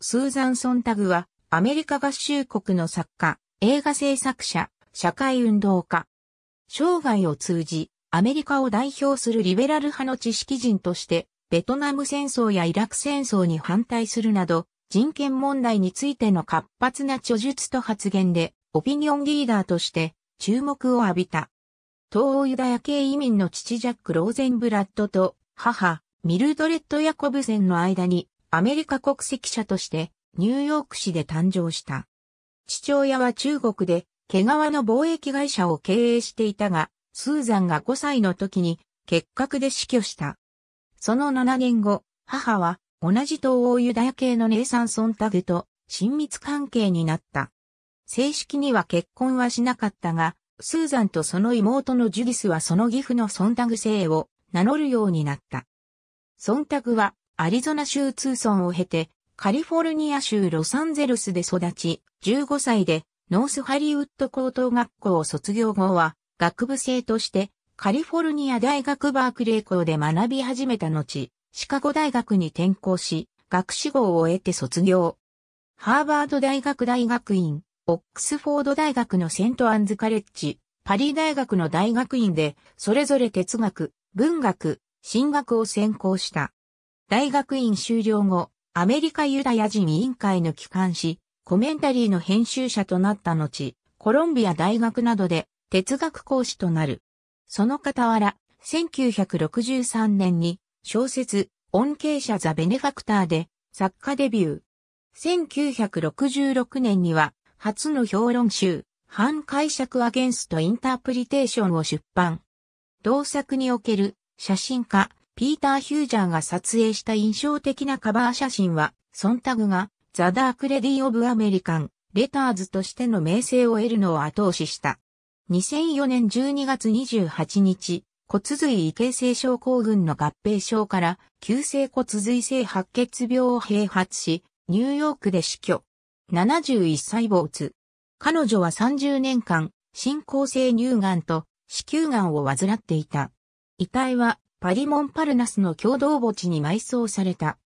スーザン・ソンタグは、アメリカ合衆国の作家、映画制作者、社会運動家。生涯を通じ、アメリカを代表するリベラル派の知識人として、ベトナム戦争やイラク戦争に反対するなど、人権問題についての活発な著述と発言で、オピニオンリーダーとして注目を浴びた。東欧ユダヤ系移民の父ジャック・ローゼンブラッドと母、ミルドレッド・ヤコブセンの間にアメリカ国籍者としてニューヨーク市で誕生した。父親は中国で毛皮の貿易会社を経営していたが、スーザンが5歳の時に結核で死去した。その7年後、母は同じ東欧ユダヤ系のネイサン・ソンタグと親密関係になった。正式には結婚はしなかったが、スーザンとその妹のジュディスはその義父のソンタグ姓を名乗るようになった。ソンタグはアリゾナ州ツーソンを経て、カリフォルニア州ロサンゼルスで育ち、15歳でノースハリウッド高等学校を卒業後は、学部生としてカリフォルニア大学バークレー校で学び始めた後、シカゴ大学に転校し、学士号を得て卒業。ハーバード大学大学院、オックスフォード大学のセントアンズカレッジ、パリ大学の大学院で、それぞれ哲学、文学、進学を専攻した。大学院修了後、アメリカユダヤ人委員会の機関誌、コメンタリーの編集者となった後、コロンビア大学などで哲学講師となる。その傍ら、1963年に小説、恩恵者ザ・ベネファクターで作家デビュー。1966年には初の評論集、反解釈アゲンストインタープリテーションを出版。同作における写真家、ピーター・ヒュージャーが撮影した印象的なカバー写真は、ソンタグが、ザ・ダーク・レディ・オブ・アメリカン、レターズとしての名声を得るのを後押しした。2004年12月28日、骨髄異形成症候群の合併症から、急性骨髄性白血病を併発し、ニューヨークで死去。71歳没。彼女は30年間、進行性乳がんと子宮がんを患っていた。遺体はパリモンパルナスの共同墓地に埋葬された。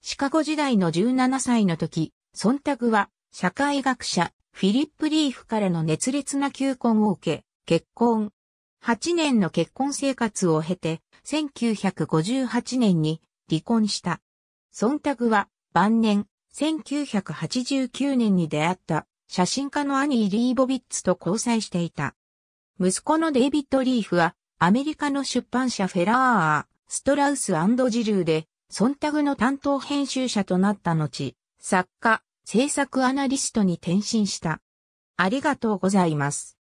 シカゴ時代の17歳の時、ソンタグは社会学者フィリップ・リーフからの熱烈な求婚を受け、結婚。8年の結婚生活を経て、1958年に離婚した。ソンタグは晩年、1989年に出会った写真家のアニー・リーボビッツと交際していた。息子のデイビッド・リーフはアメリカの出版社フェラー、ストラウスジルーで、忖度の担当編集者となった後、作家、制作アナリストに転身した。ありがとうございます。